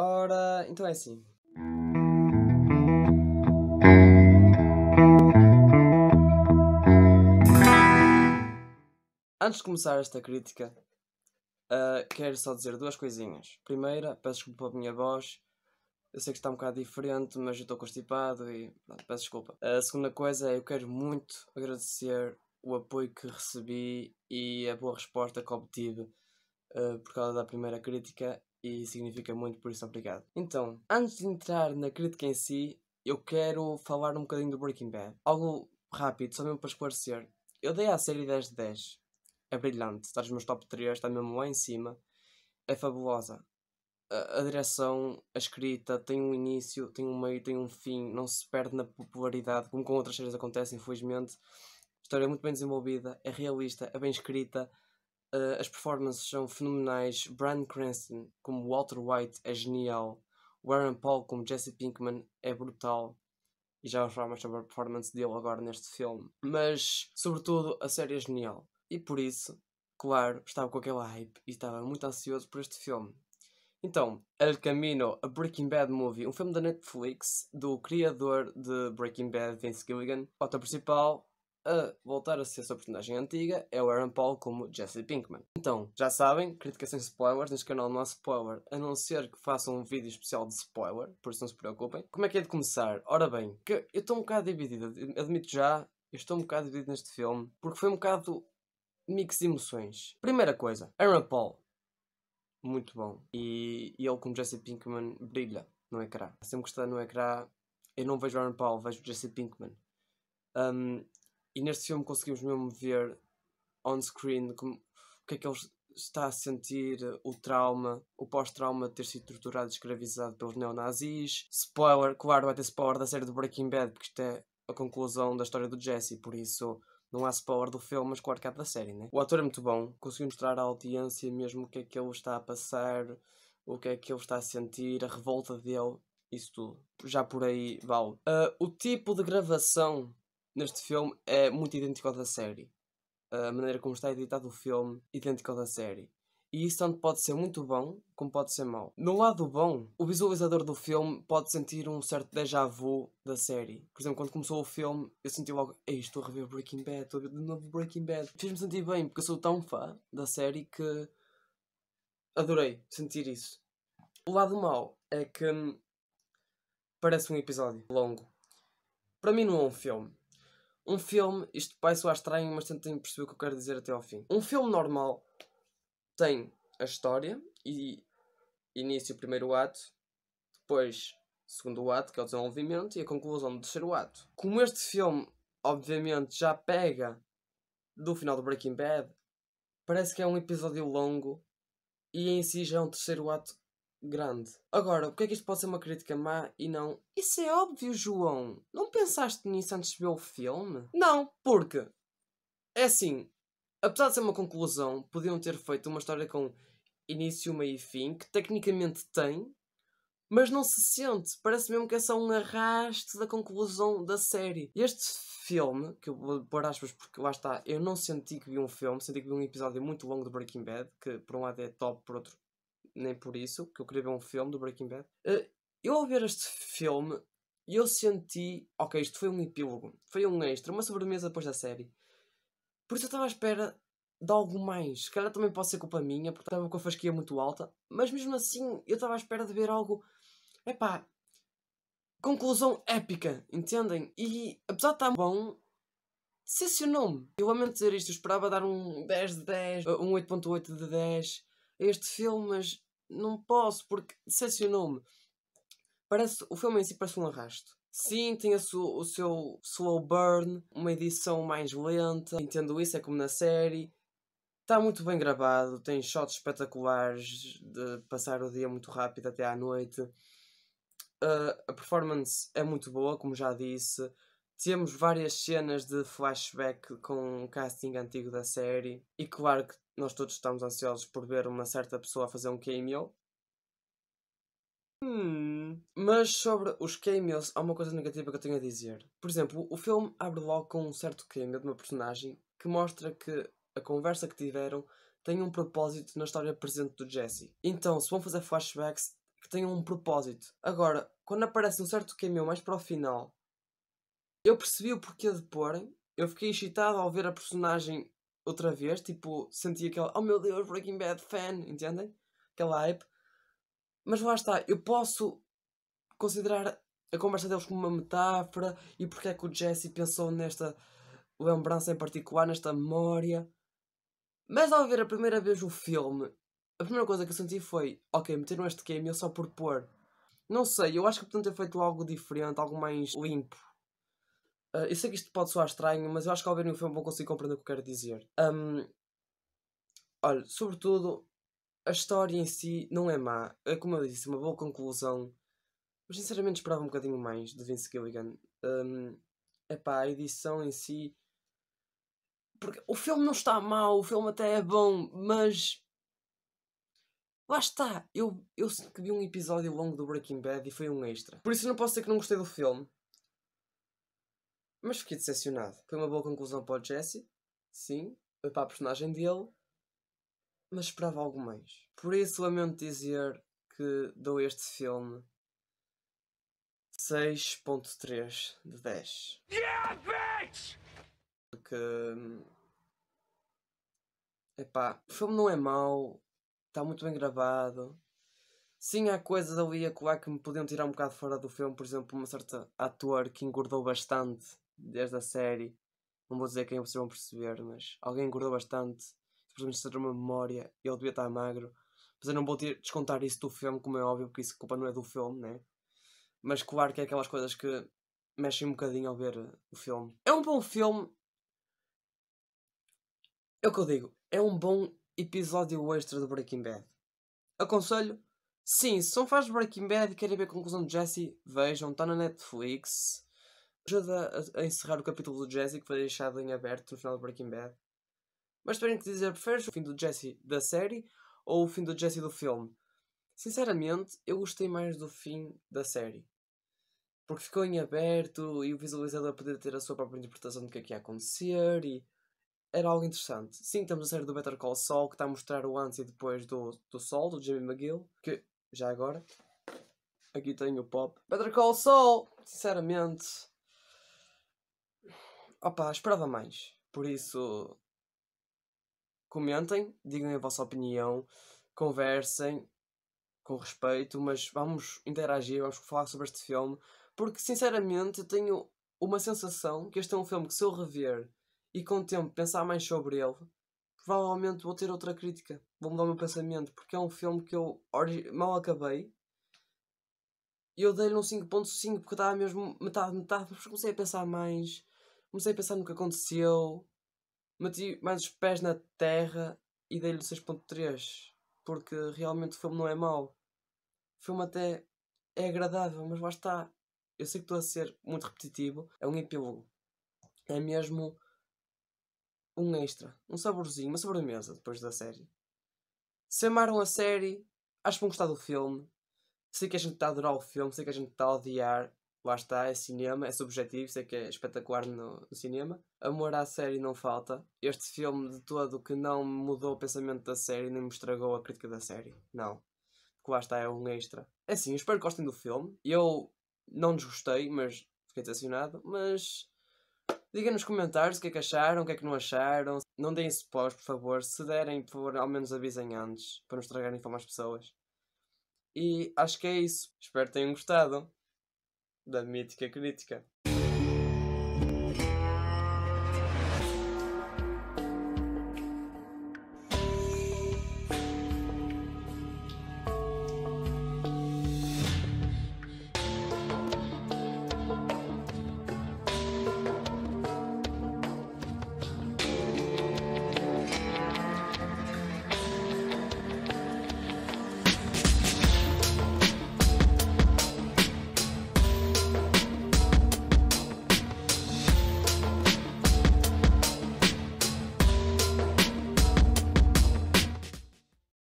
Ora, então é assim. Antes de começar esta crítica, uh, quero só dizer duas coisinhas. Primeira, peço desculpa pela minha voz. Eu sei que está um bocado diferente, mas eu estou constipado e peço desculpa. A segunda coisa é eu quero muito agradecer o apoio que recebi e a boa resposta que obtive uh, por causa da primeira crítica e significa muito, por isso obrigado. Então, antes de entrar na crítica em si, eu quero falar um bocadinho do Breaking Bad. Algo rápido, só mesmo para esclarecer. Eu dei à série 10 de 10. É brilhante, está nos meus top 3, está mesmo lá em cima. É fabulosa. A, a direção, a escrita, tem um início, tem um meio, tem um fim, não se perde na popularidade, como com outras séries acontece, infelizmente. A história é muito bem desenvolvida, é realista, é bem escrita, Uh, as performances são fenomenais. Brian Cranston como Walter White é genial. Warren Paul como Jesse Pinkman é brutal. E já vamos falar mais sobre a performance dele agora neste filme. Mas, sobretudo, a série é genial. E por isso, claro, estava com aquela hype e estava muito ansioso por este filme. Então, El Camino, a Breaking Bad Movie, um filme da Netflix do criador de Breaking Bad, Vince Gilligan. O ator principal a voltar a ser sua personagem antiga é o Aaron Paul como Jesse Pinkman. Então, já sabem, crítica sem spoilers, neste canal não há spoiler, a não ser que façam um vídeo especial de spoiler, por isso não se preocupem. Como é que é de começar? Ora bem, que eu estou um bocado dividido, admito já, eu estou um bocado dividido neste filme, porque foi um bocado mix de emoções. Primeira coisa, Aaron Paul, muito bom, e, e ele como Jesse Pinkman brilha no ecrã. Sempre que está no ecrã, eu não vejo Aaron Paul, vejo Jesse Pinkman. Um, e neste filme conseguimos mesmo ver on screen como, o que é que ele está a sentir, o trauma, o pós-trauma de ter sido torturado e escravizado pelos neonazis. Spoiler, claro, vai ter spoiler da série do Breaking Bad, porque isto é a conclusão da história do Jesse, por isso não há spoiler do filme, mas claro que há da série, né? O ator é muito bom, conseguiu mostrar à audiência mesmo o que é que ele está a passar, o que é que ele está a sentir, a revolta dele, isso tudo. Já por aí vale. Uh, o tipo de gravação neste filme é muito idêntico ao da série. A maneira como está editado o filme, idêntico ao da série. E isso tanto pode ser muito bom como pode ser mau. No lado bom, o visualizador do filme pode sentir um certo déjà vu da série. Por exemplo, quando começou o filme, eu senti logo, ei, estou a rever Breaking Bad, estou a ver de novo Breaking Bad. fiz me sentir bem, porque eu sou tão fã da série que adorei sentir isso. O lado mau é que hum, parece um episódio longo. Para mim não é um filme. Um filme, isto vai soar estranho, mas tentem perceber o que eu quero dizer até ao fim. Um filme normal tem a história e início, primeiro ato, depois segundo ato, que é o desenvolvimento, e a conclusão do terceiro ato. Como este filme, obviamente, já pega do final do Breaking Bad, parece que é um episódio longo e em si já é um terceiro ato grande. Agora, porque é que isto pode ser uma crítica má e não. Isso é óbvio, João! Não pensaste nisso antes de ver o filme? Não, porque. É assim. Apesar de ser uma conclusão, podiam ter feito uma história com início, meio e fim, que tecnicamente tem, mas não se sente. Parece mesmo que é só um arrasto da conclusão da série. Este filme, que eu vou pôr aspas porque lá está, eu não senti que vi um filme, senti que vi um episódio muito longo de Breaking Bad, que por um lado é top, por outro nem por isso, que eu queria ver um filme do Breaking Bad. Eh, eu ao ver este filme, eu senti, ok, isto foi um epílogo, foi um extra, uma sobremesa depois da série. Por isso eu estava à espera de algo mais. Se calhar também pode ser culpa minha, porque estava com a fasquia muito alta, mas mesmo assim eu estava à espera de ver algo. Epá, conclusão épica, entendem? E apesar de estar bom, decepcionou-me. Eu lamento dizer isto, eu esperava dar um 10 de 10, eh, um 8.8 de 10 a este filme, mas não posso, porque decepcionou-me. Parece, o filme em si parece um arrasto. Sim, tem a su, o seu slow burn, uma edição mais lenta, entendo isso, é como na série. Está muito bem gravado, tem shots espetaculares de passar o dia muito rápido até à noite. Uh, a performance é muito boa, como já disse. Temos várias cenas de flashback com um casting antigo da série. E claro que nós todos estamos ansiosos por ver uma certa pessoa fazer um cameo. Hum, mas sobre os cameos, há uma coisa negativa que eu tenho a dizer. Por exemplo, o filme abre logo com um certo cameo de uma personagem que mostra que a conversa que tiveram tem um propósito na história presente do Jesse. Então, se vão fazer flashbacks, que tenham um propósito. Agora, quando aparece um certo cameo mais para o final, eu percebi o porquê de porem. Eu fiquei excitado ao ver a personagem outra vez. Tipo, senti aquela, oh meu Deus, Breaking Bad fan, entendem? Aquela hype. Mas lá está, eu posso considerar a conversa deles como uma metáfora e porque é que o Jesse pensou nesta lembrança em particular, nesta memória. Mas ao ver a primeira vez o filme, a primeira coisa que eu senti foi: ok, meteram este game eu é só por pôr. Não sei, eu acho que portanto ter feito algo diferente, algo mais limpo. Uh, eu sei que isto pode soar estranho, mas eu acho que ao verem o filme vão conseguir compreender o que eu quero dizer. Um, olha, sobretudo, a história em si não é má. É como eu disse, uma boa conclusão. Mas sinceramente esperava um bocadinho mais de Vince Gilligan. Um, epá, a edição em si. Porque o filme não está mal, o filme até é bom, mas. Lá está! Eu, eu que vi um episódio longo do Breaking Bad e foi um extra. Por isso não posso dizer que não gostei do filme. Mas fiquei decepcionado. Foi uma boa conclusão para o Jesse, sim, para a personagem dele, mas esperava algo mais. Por isso lamento dizer que dou este filme 6.3 de 10. Yeah, bitch! Porque. Epá, o filme não é mau, está muito bem gravado. Sim, há coisas ali a colar que me podiam tirar um bocado fora do filme, por exemplo, uma certa ator que engordou bastante desde a série. Não vou dizer quem vocês vão perceber, mas alguém engordou bastante. Simplesmente se uma memória. Ele devia estar magro. Mas eu não vou ter, descontar isso do filme, como é óbvio, porque isso culpa não é do filme, né? Mas claro que é aquelas coisas que mexem um bocadinho ao ver eh, o filme. É um bom filme. É o que eu digo. É um bom episódio extra do Breaking Bad. Aconselho. Sim, se não de Breaking Bad e querem ver a conclusão de Jesse, vejam, está na Netflix ajuda a, encerrar o capítulo do Jesse que foi deixado em aberto no final do Breaking Bad. Mas terem que dizer, preferes o fim do Jesse da série ou o fim do Jesse do filme? Sinceramente, eu gostei mais do fim da série. Porque ficou em aberto e o visualizador podia ter a sua própria interpretação do que é que ia acontecer e era algo interessante. Sim, temos a série do Better Call Saul que está a mostrar o antes e depois do, do Sol, do Jimmy McGill, que já agora aqui tenho o pop. Better Call Saul, sinceramente, opá, esperava mais. Por isso, comentem, digam a vossa opinião, conversem com respeito, mas vamos interagir, vamos falar sobre este filme, porque sinceramente eu tenho uma sensação que este é um filme que se eu rever e com o tempo pensar mais sobre ele, provavelmente vou ter outra crítica, vou mudar o meu pensamento, porque é um filme que eu mal acabei e eu dei-lhe um 5.5 porque estava mesmo metade, metade, mas comecei a pensar mais Comecei a pensar no que aconteceu, meti mais os pés na terra e dei-lhe 6.3, porque realmente o filme não é mau. O filme até é agradável, mas lá está. Eu sei que estou a ser muito repetitivo, é um epílogo. É mesmo um extra, um saborzinho, uma sobremesa depois da série. Se amaram a série, acho que vão gostar do filme. Sei que a gente está a adorar o filme, sei que a gente está a odiar, lá está, é cinema, é subjetivo, sei é que é espetacular no, no, cinema. Amor à série não falta. Este filme de todo que não mudou o pensamento da série, nem me estragou a crítica da série. Não. Porque lá está, é um extra. É assim, espero que gostem do filme. Eu não desgostei, mas fiquei decepcionado. Mas digam nos comentários o que é que acharam, o que é que não acharam. Não deem spoilers, por favor. Se derem, por favor, ao menos avisem antes, para não estragarem para mais pessoas. E acho que é isso. Espero que tenham gostado da mítica crítica.